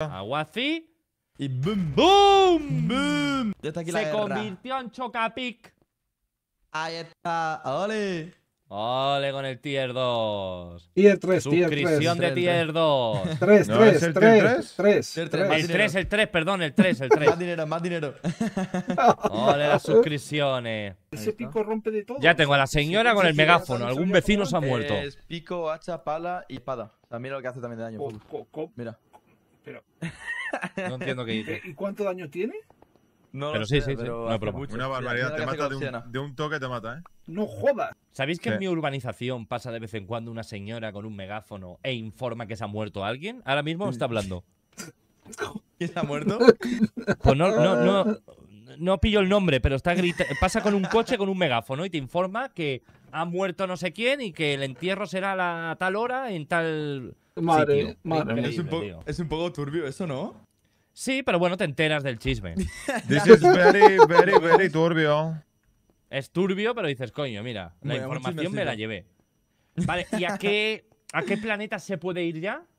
Aguací. Y boom. ¡Boom! ¡Boom! Se convirtió en Chocapic. Ahí está. ¡Ole! ¡Ole con el tier 2! el 3, tier Suscripción de tier 2. 3, 3, 3, 3. El 3, el 3, perdón, el 3, el 3. Más dinero, más dinero. ¡Ole las suscripciones! Ese pico rompe de todo. Ya tengo a la señora con el megáfono. Algún vecino se ha muerto. Es pico, hacha, pala y espada. También lo que hace también daño. Mira. No entiendo qué dice. ¿Y cuánto daño tiene? No Una barbaridad. Te mata de un, toque, te mata, ¿eh? No jodas. ¿Sabéis que en mi urbanización pasa de vez en cuando una señora con un megáfono e informa que se ha muerto alguien? Ahora mismo está hablando. ¿Quién se ha muerto? Pues no, no, no, no pillo el nombre, pero está pasa con un coche con un megáfono y te informa que ha muerto no sé quién y que el entierro será a tal hora en tal Madre, es, un poco turbio eso, ¿no? Sí, pero bueno, te enteras del chisme. This is very, very, very turbio. Es turbio, pero dices, coño, mira, la información me la llevé. Vale, ¿y a qué, a qué planeta se puede ir ya?